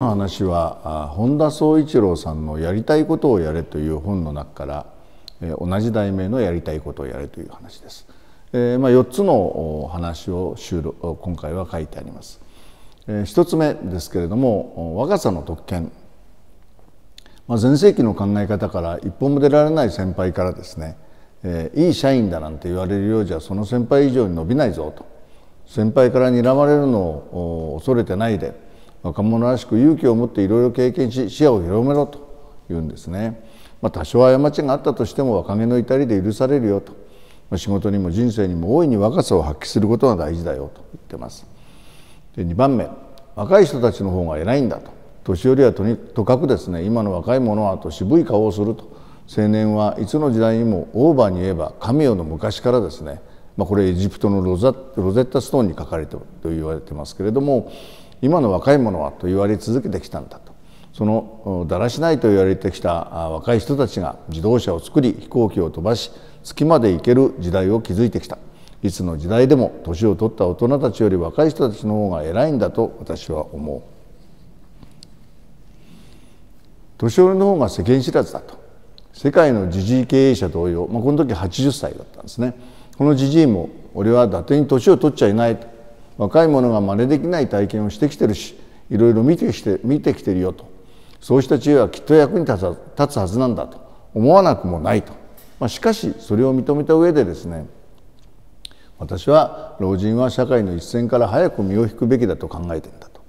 の話は本田宗一郎さんの「やりたいことをやれ」という本の中から同じ題名の「やりたいことをやれ」という話です。4つの話を今回は書いてあります。1つ目ですけれども若さの特権、前世紀の考え方から一歩も出られない先輩からですね、いい社員だなんて言われるようじゃその先輩以上に伸びないぞと先輩から睨まれるのを恐れてないで若者らしく勇気を持っていろいろ経験し視野を広めろと言うんですね、まあ、多少過ちがあったとしても若気の至りで許されるよと、まあ、仕事にも人生にも大いに若さを発揮することが大事だよと言ってますで2番目若い人たちの方が偉いんだと年寄りはとにかくですね今の若い者はと渋い顔をすると青年はいつの時代にもオーバーに言えば神代の昔からですね、まあ、これエジプトのロゼッタストーンに書かれていると言われてますけれども今の若い者はと言われ続けてきたんだとそのだらしないと言われてきた若い人たちが自動車を作り飛行機を飛ばし月まで行ける時代を築いてきたいつの時代でも年を取った大人たちより若い人たちの方が偉いんだと私は思う年寄りの方が世間知らずだと世界のじじい経営者同様、まあ、この時80歳だったんですねこのじじいも俺は伊達に年を取っちゃいないと若い者が真似できない体験をしてきてるしいろいろ見てきて見てきてるよとそうした知恵はきっと役に立つはずなんだと思わなくもないと、まあ、しかしそれを認めた上でですね私は老人は社会の一線から早く身を引くべきだと考えてんだと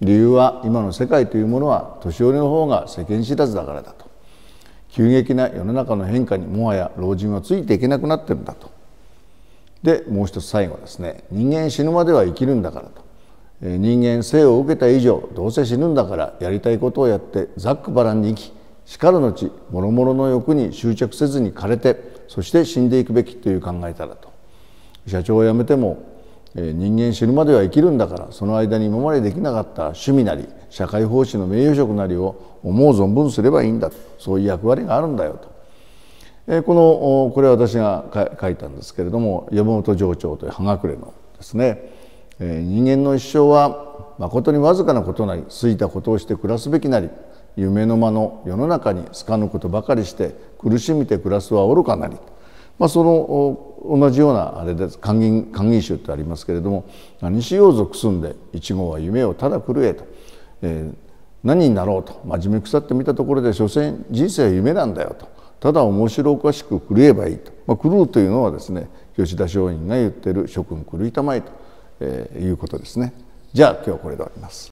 理由は今の世界というものは年寄りの方が世間知らずだからだと急激な世の中の変化にもはや老人はついていけなくなってるんだとでもう一つ最後ですね人間死ぬまでは生きるんだからと人間生を受けた以上どうせ死ぬんだからやりたいことをやってざっくばらんに生きしかるのち諸々の欲に執着せずに枯れてそして死んでいくべきという考えたらと社長を辞めても人間死ぬまでは生きるんだからその間に今までできなかった趣味なり社会奉仕の名誉職なりを思う存分すればいいんだとそういう役割があるんだよとえこのこれは私が書いたんですけれども山本城長という葉隠れのですね、え人間の一生は誠にわずかなことなり過ぎたことをして暮らすべきなり夢の間の世の中に好かぬことばかりして苦しみて暮らすは愚かなり、まあ、その同じようなあれです寛銀寛銀集ってありますけれども「何しようぞくすんで一号は夢をただ狂え」と。えー何になろうと真面目腐ってみたところで所詮人生は夢なんだよとただ面白おかしく狂えばいいと、まあ、狂うというのはですね吉田松陰が言ってる諸君狂いたまえと、えいうことですねじゃあ今日はこれで終わります。